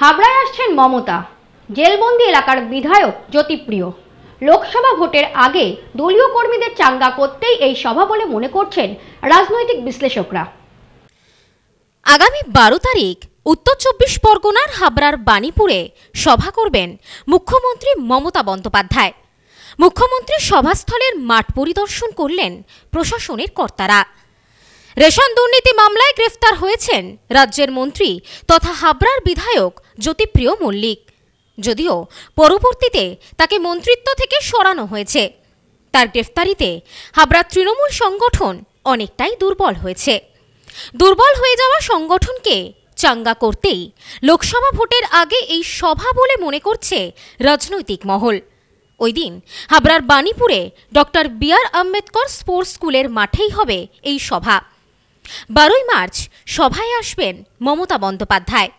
হাবড়ায় আসছেন মমতা জেলবন্দি এলাকার বিধায়ক জ্যোতিপ্রিয় লোকসভা ভোটের আগে দলীয় কর্মীদের চাঙ্গা করতেই এই সভা বলে মনে করছেন রাজনৈতিক বিশ্লেষকরা আগামী বারো তারিখ উত্তর চব্বিশ পরগনার হাবড়ার বাণীপুরে সভা করবেন মুখ্যমন্ত্রী মমতা বন্দ্যোপাধ্যায় মুখ্যমন্ত্রী সভাস্থলের মাঠ পরিদর্শন করলেন প্রশাসনের কর্তারা রেশন দুর্নীতি মামলায় গ্রেফতার হয়েছেন রাজ্যের মন্ত্রী তথা হাবড়ার বিধায়ক জ্যোতিপ্রিয় মল্লিক যদিও পরবর্তীতে তাকে মন্ত্রিত্ব থেকে সরানো হয়েছে তার গ্রেফতারিতে হাবড়ার তৃণমূল সংগঠন অনেকটাই দুর্বল হয়েছে দুর্বল হয়ে যাওয়া সংগঠনকে চাঙ্গা করতেই লোকসভা ভোটের আগে এই সভা বলে মনে করছে রাজনৈতিক মহল ওই দিন হাবড়ার বাণীপুরে doctor B R Ambedkar sports স্কুলের মাঠেই হবে এই সভা বারোই মার্চ সভায় আসবেন মমতা বন্দ্যোপাধ্যায়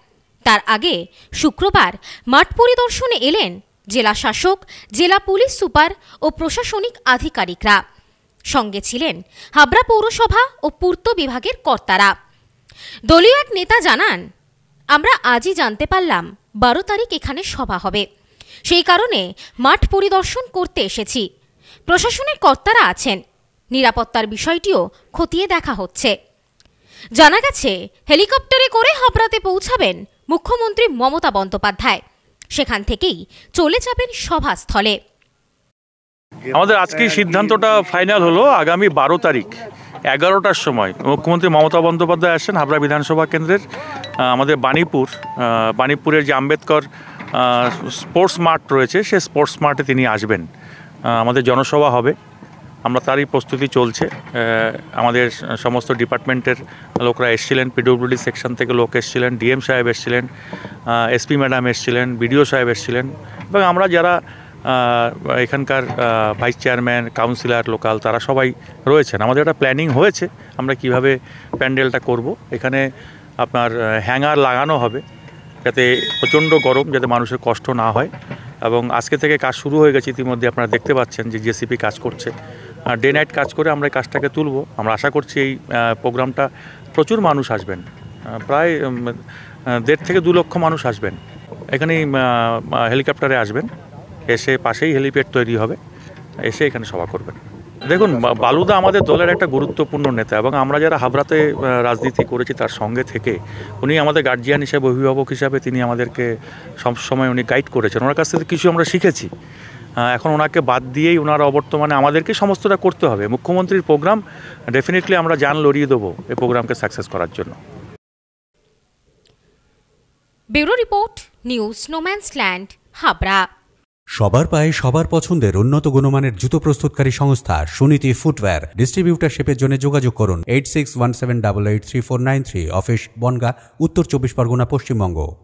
তার আগে শুক্রবার মাঠ পরিদর্শনে এলেন জেলা শাসক জেলা পুলিশ সুপার ও প্রশাসনিক আধিকারিকরা সঙ্গে ছিলেন হাবড়া পৌরসভা ও পূর্ত বিভাগের কর্তারা দলীয় এক নেতা জানান আমরা আজই জানতে পারলাম বারো তারিখ এখানে সভা হবে সেই কারণে মাঠ পরিদর্শন করতে এসেছি প্রশাসনের কর্তারা আছেন নিরাপত্তার বিষয়টিও খতিয়ে দেখা হচ্ছে জানা গেছে হেলিকপ্টারে করে হাবড়াতে পৌঁছাবেন মুখ্যমন্ত্রী মমতা বন্দ্যোপাধ্যায় সেখান থেকেই চলে যাবেন সভাস্থলে আমাদের আজকে সিদ্ধান্তটা ফাইনাল হলো আগামী বারো তারিখ এগারোটার সময় মুখ্যমন্ত্রী মমতা বন্দ্যোপাধ্যায় আসেন হাবড়া বিধানসভা কেন্দ্রের আমাদের বাণীপুর বাণীপুরের যে আম্বেদকর স্পোর্টস মাঠ রয়েছে সে স্পোর্টস মাঠে তিনি আসবেন আমাদের জনসভা হবে আমরা তারই প্রস্তুতি চলছে আমাদের সমস্ত ডিপার্টমেন্টের লোকরা এসছিলেন পিডব্লিউডি সেকশন থেকে লোক এসছিলেন ডিএম সাহেব এসছিলেন এসপি ম্যাডাম এসছিলেন বিডিও সাহেব এসছিলেন এবং আমরা যারা এখানকার ভাইস চেয়ারম্যান কাউন্সিলর লোকাল তারা সবাই রয়েছেন আমাদের একটা প্ল্যানিং হয়েছে আমরা কিভাবে প্যান্ডেলটা করব এখানে আপনার হ্যাঙ্গার লাগানো হবে যাতে প্রচণ্ড গরম যাতে মানুষের কষ্ট না হয় এবং আজকে থেকে কাজ শুরু হয়ে গেছে ইতিমধ্যে আপনারা দেখতে পাচ্ছেন যে জেসিপি কাজ করছে ডে নাইট কাজ করে আমরা এই কাজটাকে তুলব আমরা আশা করছি এই প্রোগ্রামটা প্রচুর মানুষ আসবেন প্রায় দেড় থেকে দু লক্ষ মানুষ আসবেন এখানেই হেলিকপ্টারে আসবেন এসে পাশেই হেলিপ্যাড তৈরি হবে এসে এখানে সভা করবেন দেখুন বালুদা আমাদের দলের একটা গুরুত্বপূর্ণ নেতা এবং আমরা যারা হাবড়াতে রাজনীতি করেছি তার সঙ্গে থেকে উনি আমাদের গার্জিয়ান হিসাবে অভিভাবক হিসাবে তিনি আমাদেরকে সবসময় উনি গাইড করেছেন ওনার কাছ থেকে কিছু আমরা শিখেছি হ্যাঁ, এখন ওনাকে বাদ দিয়েই ওনারা অবর্তমানে আমাদেরকে সমস্তটা করতে হবে মুখ্যমন্ত্রীর প্রোগ্রাম ডেফিনেটলি আমরা জান লড়িয়ে দেবো এই প্রোগ্রামকে সাকসেস করার জন্য bureau report news no man's land Habra সবার পায়ে সবার পছন্দের উন্নত গুণমানের জুতো প্রস্তুতকারী সংস্থা সুনীতি ফুটওয়্যার ডিস্ট্রিবিউটারশিপের জন্য যোগাযোগ করুন eight six one seven double eight three four nine three office Bongaon উত্তর চব্বিশ পরগনা পশ্চিমবঙ্গ